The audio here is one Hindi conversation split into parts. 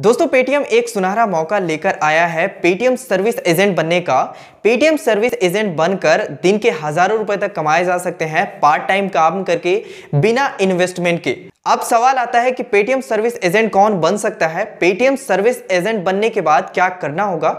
दोस्तों पेटीएम एक सुनहरा मौका लेकर आया है पेटीएम सर्विस एजेंट बनने का पेटीएम सर्विस एजेंट बनकर दिन के हजारों रुपए तक कमाए जा सकते हैं पार्ट टाइम काम करके बिना इन्वेस्टमेंट के अब सवाल आता है कि पेटीएम सर्विस एजेंट कौन बन सकता है पेटीएम सर्विस एजेंट बनने के बाद क्या करना होगा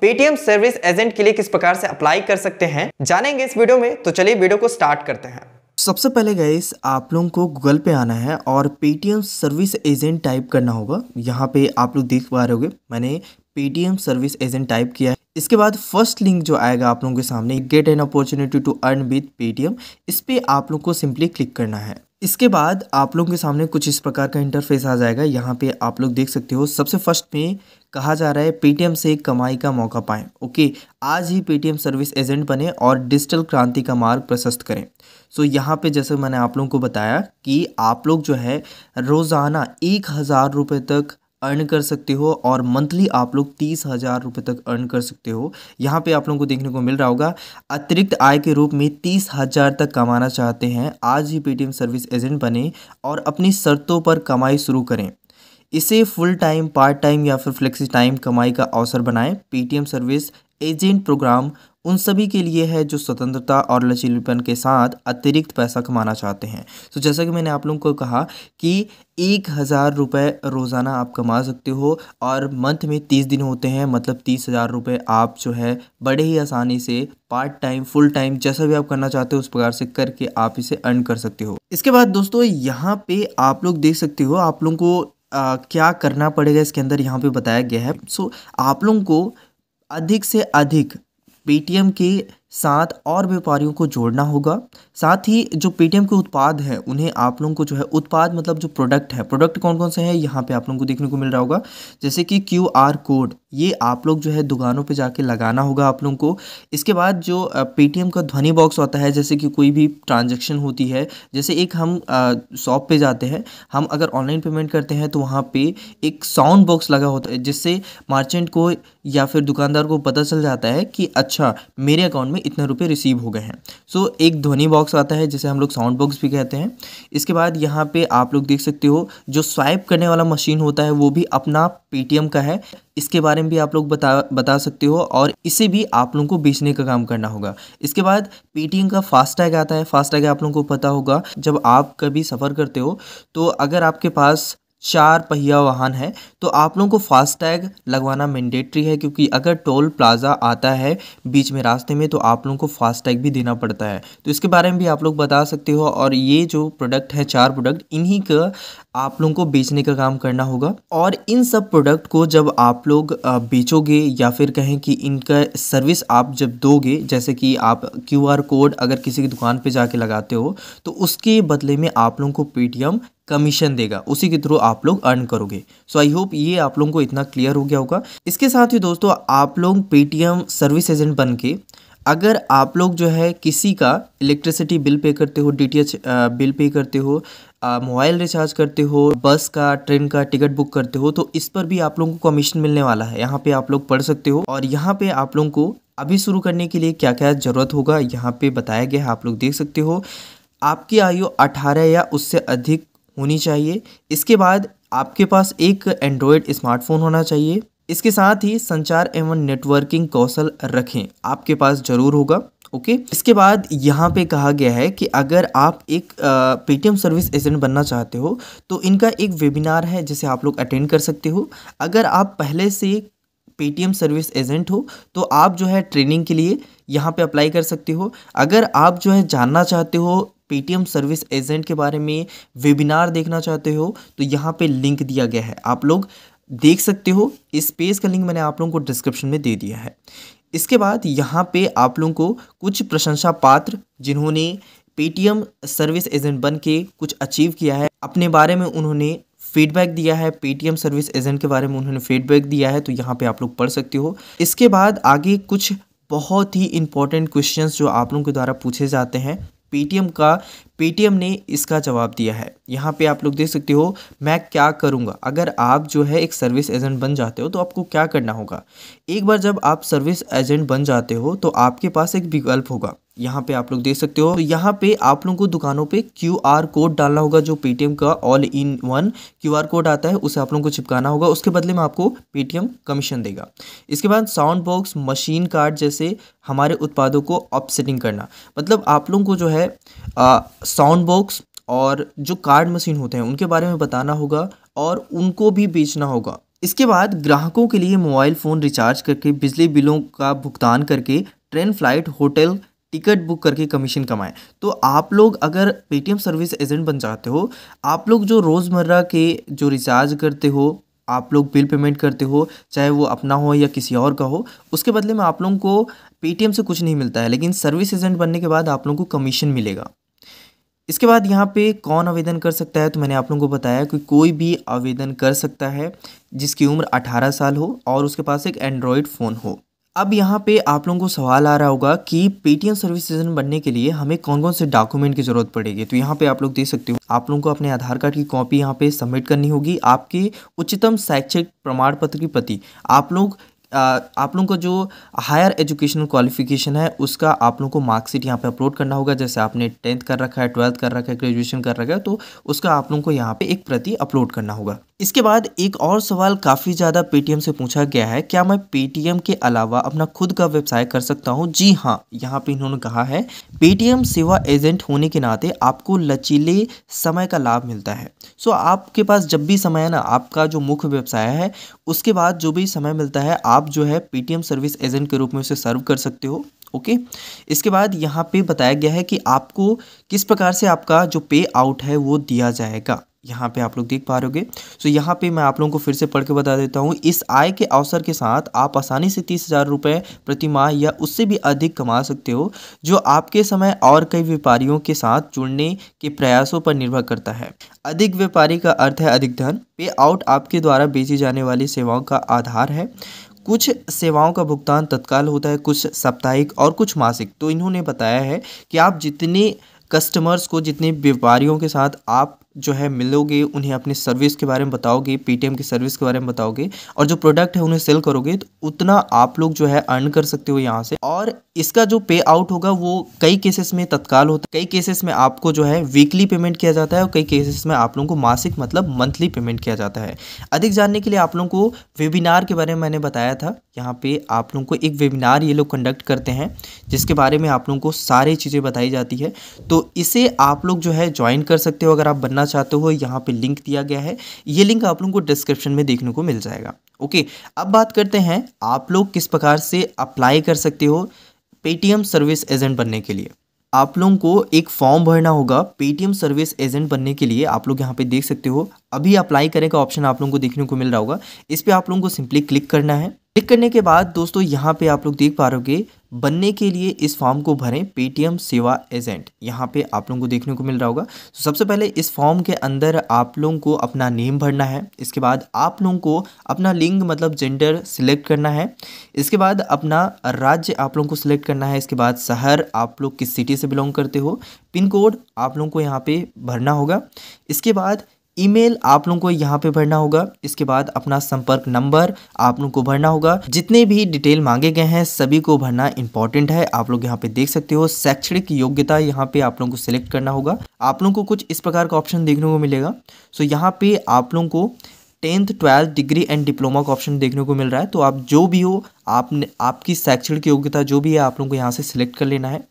पेटीएम सर्विस एजेंट के लिए किस प्रकार से अप्लाई कर सकते हैं जानेंगे इस वीडियो में तो चलिए वीडियो को स्टार्ट करते हैं सबसे पहले गैस आप लोगों को गूगल पे आना है और पेटीएम सर्विस एजेंट टाइप करना होगा यहाँ पे आप लोग देख पा रहे होगे मैंने पेटीएम सर्विस एजेंट टाइप किया है इसके बाद फर्स्ट लिंक जो आएगा आप लोगों के सामने get an opportunity to earn with Paytm इस पर आप लोग को सिंपली क्लिक करना है इसके बाद आप लोगों के सामने कुछ इस प्रकार का इंटरफेस आ जाएगा यहाँ पे आप लोग देख सकते हो सबसे फर्स्ट में कहा जा रहा है पेटीएम से कमाई का मौका पाएं ओके आज ही पेटीएम सर्विस एजेंट बने और डिजिटल क्रांति का मार्ग प्रशस्त करें सो यहाँ पे जैसे मैंने आप लोगों को बताया कि आप लोग जो है रोज़ाना एक हज़ार रुपये तक अर्न कर सकते हो और मंथली आप लोग तीस हज़ार रुपये तक अर्न कर सकते हो यहाँ पे आप लोगों को देखने को मिल रहा होगा अतिरिक्त आय के रूप में तीस हज़ार तक कमाना चाहते हैं आज ही पेटीएम सर्विस एजेंट बने और अपनी शर्तों पर कमाई शुरू करें इसे फुल टाइम पार्ट टाइम या फिर फ्लेक्सी टाइम कमाई का अवसर बनाएं पेटीएम सर्विस एजेंट प्रोग्राम उन सभी के लिए है जो स्वतंत्रता और लचीलेपन के साथ अतिरिक्त पैसा कमाना चाहते हैं तो जैसा कि मैंने आप लोगों को कहा कि एक हज़ार रुपये रोज़ाना आप कमा सकते हो और मंथ में तीस दिन होते हैं मतलब तीस हज़ार रुपये आप जो है बड़े ही आसानी से पार्ट टाइम फुल टाइम जैसा भी आप करना चाहते हो उस प्रकार से करके आप इसे अर्न कर सकते हो इसके बाद दोस्तों यहाँ पे आप लोग देख सकते हो आप लोगों को आ, क्या करना पड़ेगा इसके अंदर यहाँ पे बताया गया है सो आप लोगों को अधिक से अधिक पेटीएम की साथ और व्यापारियों को जोड़ना होगा साथ ही जो पेटीएम के उत्पाद हैं उन्हें आप लोगों को जो है उत्पाद मतलब जो प्रोडक्ट है प्रोडक्ट कौन कौन से हैं यहाँ पे आप लोगों को देखने को मिल रहा होगा जैसे कि क्यू आर कोड ये आप लोग जो है दुकानों पे जाके लगाना होगा आप लोगों को इसके बाद जो पेटीएम का ध्वनि बॉक्स होता है जैसे कि कोई भी ट्रांजेक्शन होती है जैसे एक हम शॉप पर जाते हैं हम अगर ऑनलाइन पेमेंट करते हैं तो वहाँ पर एक साउंड बॉक्स लगा होता है जिससे मार्चेंट को या फिर दुकानदार को पता चल जाता है कि अच्छा मेरे अकाउंट में में इतने रुपये रिसीव हो गए हैं सो so, एक ध्वनि बॉक्स आता है जिसे हम लोग साउंड बॉक्स भी कहते हैं इसके बाद यहाँ पे आप लोग देख सकते हो जो स्वाइप करने वाला मशीन होता है वो भी अपना पेटीएम का है इसके बारे में भी आप लोग बता बता सकते हो और इसे भी आप लोगों को बेचने का काम करना होगा इसके बाद पेटीएम का फास्टैग आता है फास्टैग आप लोगों को पता होगा जब आप कभी सफ़र करते हो तो अगर आपके पास चार पहिया वाहन है तो आप लोगों को फास्टैग लगवाना मैंडेटरी है क्योंकि अगर टोल प्लाज़ा आता है बीच में रास्ते में तो आप लोगों को फास्टैग भी देना पड़ता है तो इसके बारे में भी आप लोग बता सकते हो और ये जो प्रोडक्ट है चार प्रोडक्ट इन्हीं का आप लोगों को बेचने का काम करना होगा और इन सब प्रोडक्ट को जब आप लोग बेचोगे या फिर कहें कि इनका सर्विस आप जब दोगे जैसे कि आप क्यू कोड अगर किसी की दुकान पर जाके लगाते हो तो उसके बदले में आप लोगों को पेटीएम कमीशन देगा उसी के थ्रू आप लोग अर्न करोगे सो आई होप ये आप लोगों को इतना क्लियर हो गया होगा इसके साथ ही दोस्तों आप लोग पेटीएम सर्विस एजेंट बन के अगर आप लोग जो है किसी का इलेक्ट्रिसिटी बिल पे करते हो डीटीएच बिल पे करते हो मोबाइल रिचार्ज करते हो बस का ट्रेन का टिकट बुक करते हो तो इस पर भी आप लोगों को कमीशन मिलने वाला है यहाँ पे आप लोग पढ़ सकते हो और यहाँ पे आप लोगों को अभी शुरू करने के लिए क्या क्या ज़रूरत होगा यहाँ पे बताया गया है आप लोग देख सकते हो आपकी आयु 18 या उससे अधिक होनी चाहिए इसके बाद आपके पास एक एंड्रॉयड स्मार्टफोन होना चाहिए इसके साथ ही संचार एवं नेटवर्किंग कौशल रखें आपके पास जरूर होगा ओके okay? इसके बाद यहाँ पे कहा गया है कि अगर आप एक पेटीएम सर्विस एजेंट बनना चाहते हो तो इनका एक वेबिनार है जिसे आप लोग अटेंड कर सकते हो अगर आप पहले से पेटीएम सर्विस एजेंट हो तो आप जो है ट्रेनिंग के लिए यहाँ पे अप्लाई कर सकते हो अगर आप जो है जानना चाहते हो पेटीएम सर्विस एजेंट के बारे में वेबिनार देखना चाहते हो तो यहाँ पे लिंक दिया गया है आप लोग देख सकते हो इस पेज का लिंक मैंने आप लोगों को डिस्क्रिप्शन में दे दिया है इसके बाद यहाँ पे आप लोगों को कुछ प्रशंसा पात्र जिन्होंने पेटीएम सर्विस एजेंट बन के कुछ अचीव किया है अपने बारे में उन्होंने फीडबैक दिया है पेटीएम सर्विस एजेंट के बारे में उन्होंने फीडबैक दिया है तो यहाँ पे आप लोग पढ़ सकते हो इसके बाद आगे कुछ बहुत ही इंपॉर्टेंट क्वेश्चंस जो आप लोगों के द्वारा पूछे जाते हैं पेटीएम का पेटीएम ने इसका जवाब दिया है यहाँ पे आप लोग देख सकते हो मैं क्या करूँगा अगर आप जो है एक सर्विस एजेंट बन जाते हो तो आपको क्या करना होगा एक बार जब आप सर्विस एजेंट बन जाते हो तो आपके पास एक विकल्प होगा यहाँ पे आप लोग देख सकते हो तो यहाँ पे आप लोगों को दुकानों पे क्यू आर कोड डालना होगा जो पेटीएम का all in one Q R code आता है उसे आप लोगों को चिपकाना होगा उसके बदले में आपको पेटीएम कमीशन देगा इसके बाद साउंड बॉक्स मशीन कार्ड जैसे हमारे उत्पादों को अपसेटिंग करना मतलब आप लोगों को जो है साउंड बॉक्स और जो कार्ड मशीन होते हैं उनके बारे में बताना होगा और उनको भी बेचना होगा इसके बाद ग्राहकों के लिए मोबाइल फ़ोन रिचार्ज करके बिजली बिलों का भुगतान करके train flight hotel ticket book करके कमीशन कमाएं तो आप लोग अगर पेटीएम सर्विस एजेंट बन जाते हो आप लोग जो रोज़मर्रा के जो रिचार्ज करते हो आप लोग बिल पेमेंट करते हो चाहे वो अपना हो या किसी और का हो उसके बदले में आप लोगों को पेटीएम से कुछ नहीं मिलता है लेकिन सर्विस एजेंट बनने के बाद आप लोगों को कमीशन मिलेगा इसके बाद यहाँ पे कौन आवेदन कर सकता है तो मैंने आप लोगों को बताया कि कोई भी आवेदन कर सकता है जिसकी उम्र 18 साल हो और उसके पास एक एंड्रॉयड फ़ोन हो अब यहाँ पे आप लोगों को सवाल आ रहा होगा कि पेटीएम सर्विस सीजन बनने के लिए हमें कौन कौन से डॉक्यूमेंट की ज़रूरत पड़ेगी तो यहाँ पे आप लोग देख सकते हो आप लोगों को अपने आधार कार्ड की कॉपी यहाँ पे सबमिट करनी होगी आपके उच्चतम शैक्षिक प्रमाण पत्र की प्रति आप लोग आप लोगों का जो हायर एजुकेशनल क्वालिफिकेशन है उसका आप लोगों को मार्कशीट यहाँ पे अपलोड करना होगा जैसे आपने टेंथ कर रखा है ट्वेल्थ कर रखा है ग्रेजुएशन कर रखा है तो उसका आप लोगों को यहाँ पे एक प्रति अपलोड करना होगा इसके बाद एक और सवाल काफ़ी ज़्यादा पेटीएम से पूछा गया है क्या मैं पेटीएम के अलावा अपना खुद का व्यवसाय कर सकता हूँ जी हाँ यहाँ पे इन्होंने कहा है पेटीएम सेवा एजेंट होने के नाते आपको लचीले समय का लाभ मिलता है सो आपके पास जब भी समय है ना आपका जो मुख्य व्यवसाय है उसके बाद जो भी समय मिलता है आप आप जो है पेटीएम सर्विस एजेंट के रूप में उसे सर्व कर सकते हो ओके इसके बाद यहाँ पे बताया गया है कि आपको किस प्रकार से आपका जो पे आउट है वो दिया जाएगा यहाँ पे आप लोग देख पा रहे होगे सो यहाँ पे मैं आप लोगों को फिर से पढ़ के बता देता हूँ इस आय के अवसर के साथ आप आसानी से तीस हज़ार रुपये प्रति माह या उससे भी अधिक कमा सकते हो जो आपके समय और कई व्यापारियों के साथ जुड़ने के प्रयासों पर निर्भर करता है अधिक व्यापारी का अर्थ है अधिक धन पे आउट आपके द्वारा बेची जाने वाली सेवाओं का आधार है कुछ सेवाओं का भुगतान तत्काल होता है कुछ साप्ताहिक और कुछ मासिक तो इन्होंने बताया है कि आप जितने कस्टमर्स को जितने व्यापारियों के साथ आप जो है मिलोगे उन्हें अपने सर्विस के बारे में बताओगे पेटीएम की सर्विस के बारे में बताओगे और जो प्रोडक्ट है उन्हें सेल करोगे तो उतना आप लोग जो है अर्न कर सकते हो यहाँ से और इसका जो पे आउट होगा वो कई केसेस में तत्काल होता है कई केसेस में आपको जो है वीकली पेमेंट किया जाता है और कई केसेस में आप लोगों को मासिक मतलब मंथली पेमेंट किया जाता है अधिक जानने के लिए आप लोगों को वेबिनार के बारे में मैंने बताया था यहाँ पे आप लोगों को एक वेबिनार ये लोग कंडक्ट करते हैं जिसके बारे में आप लोगों को सारी चीज़ें बताई जाती है तो इसे आप लोग जो है ज्वाइन कर सकते हो अगर आप बनना चाहते हो यहाँ पे लिंक दिया गया है ये लिंक आप लोगों को डिस्क्रिप्शन में देखने को मिल जाएगा ओके अब बात करते हैं आप लोग किस प्रकार से अप्लाई कर सकते हो पेटीएम सर्विस एजेंट बनने के लिए आप लोगों को एक फॉर्म भरना होगा पेटीएम सर्विस एजेंट बनने के लिए आप लोग यहाँ पे देख सकते हो अभी अप्लाई करने का ऑप्शन आप लोगों को देखने को मिल रहा होगा इस पर आप लोगों को सिंपली क्लिक करना है क्लिक करने के बाद दोस्तों यहाँ पे आप लोग देख पा रहे बनने के लिए इस फॉर्म को भरें पेटीएम सेवा एजेंट यहाँ पे आप लोगों को देखने को मिल रहा होगा तो सबसे पहले इस फॉर्म के अंदर आप लोगों को अपना नेम भरना है इसके बाद आप लोगों को अपना लिंग मतलब जेंडर सिलेक्ट करना है इसके बाद अपना राज्य आप लोगों को सिलेक्ट करना है इसके बाद शहर आप लोग किस सिटी से बिलोंग करते हो पिन कोड आप लोगों को यहाँ पर भरना होगा इसके बाद ईमेल आप लोगों को यहाँ पे भरना होगा इसके बाद अपना संपर्क नंबर आप लोगों को भरना होगा जितने भी डिटेल मांगे गए हैं सभी को भरना इंपॉर्टेंट है आप लोग यहाँ पे देख सकते हो शैक्षणिक योग्यता यहाँ पे आप लोगों को सिलेक्ट करना होगा आप लोगों को कुछ इस प्रकार का ऑप्शन देखने को मिलेगा सो यहाँ पे आप लोगों को tenth twelfth degree and diploma का ऑप्शन देखने को मिल रहा है तो आप जो भी हो आपने आपकी शैक्षणिक योग्यता जो भी है आप लोगों को यहाँ से सिलेक्ट कर लेना है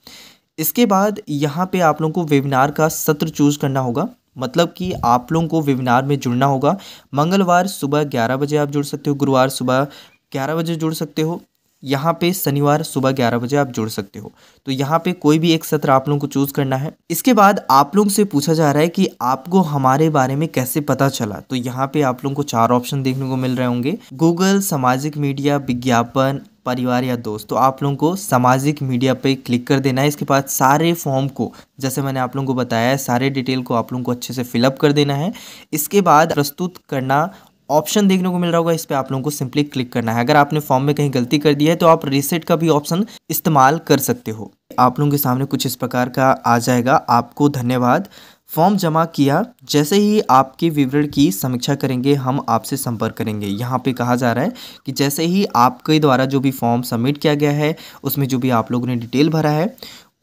इसके बाद यहाँ पे आप लोगों को वेबिनार का सत्र चूज़ करना होगा मतलब कि आप लोगों को वेबिनार में जुड़ना होगा मंगलवार सुबह ग्यारह बजे आप जुड़ सकते हो गुरुवार सुबह ग्यारह बजे जुड़ सकते हो यहाँ पे शनिवार सुबह ग्यारह बजे आप जुड़ सकते हो तो यहाँ पे कोई भी एक सत्र आप लोगों को चूज़ करना है इसके बाद आप लोगों से पूछा जा रहा है कि आपको हमारे बारे में कैसे पता चला तो यहाँ पे आप लोगों को चार ऑप्शन देखने को मिल रहे होंगे गूगल सामाजिक मीडिया विज्ञापन परिवार या दोस्त तो आप लोगों को सामाजिक मीडिया पे क्लिक कर देना है इसके बाद सारे फॉर्म को जैसे मैंने आप लोगों को बताया है सारे डिटेल को आप लोगों को अच्छे से फिलअप कर देना है इसके बाद प्रस्तुत करना ऑप्शन देखने को मिल रहा होगा इस पर आप लोगों को सिंपली क्लिक करना है अगर आपने फॉर्म में कहीं गलती कर दी है तो आप रीसेट का भी ऑप्शन इस्तेमाल कर सकते हो आप लोगों के सामने कुछ इस प्रकार का आ जाएगा आपको धन्यवाद फॉर्म जमा किया जैसे ही आपके विवरण की समीक्षा करेंगे हम आपसे संपर्क करेंगे यहाँ पे कहा जा रहा है कि जैसे ही आपके द्वारा जो भी फॉर्म सबमिट किया गया है उसमें जो भी आप लोगों ने डिटेल भरा है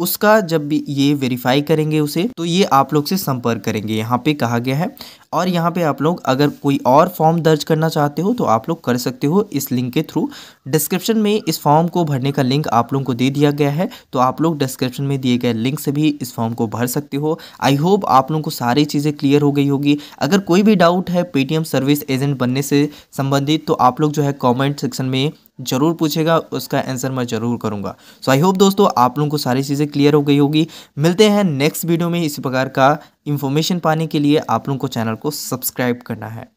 उसका जब भी ये वेरीफाई करेंगे उसे तो ये आप लोग से संपर्क करेंगे यहाँ पे कहा गया है और यहाँ पे आप लोग अगर कोई और फॉर्म दर्ज करना चाहते हो तो आप लोग कर सकते हो इस लिंक के थ्रू डिस्क्रिप्शन में इस फॉर्म को भरने का लिंक आप लोगों को दे दिया गया है तो आप लोग डिस्क्रिप्शन में दिए गए लिंक से भी इस फॉर्म को भर सकते हो आई होप आप लोगों को सारी चीज़ें क्लियर हो गई होगी अगर कोई भी डाउट है पेटीएम सर्विस एजेंट बनने से संबंधित तो आप लोग जो है कॉमेंट सेक्शन में ज़रूर पूछेगा उसका आंसर मैं ज़रूर करूंगा सो आई होप दोस्तों आप लोगों को सारी चीज़ें क्लियर हो गई होगी मिलते हैं नेक्स्ट वीडियो में इसी प्रकार का इन्फॉर्मेशन पाने के लिए आप लोगों को चैनल को सब्सक्राइब करना है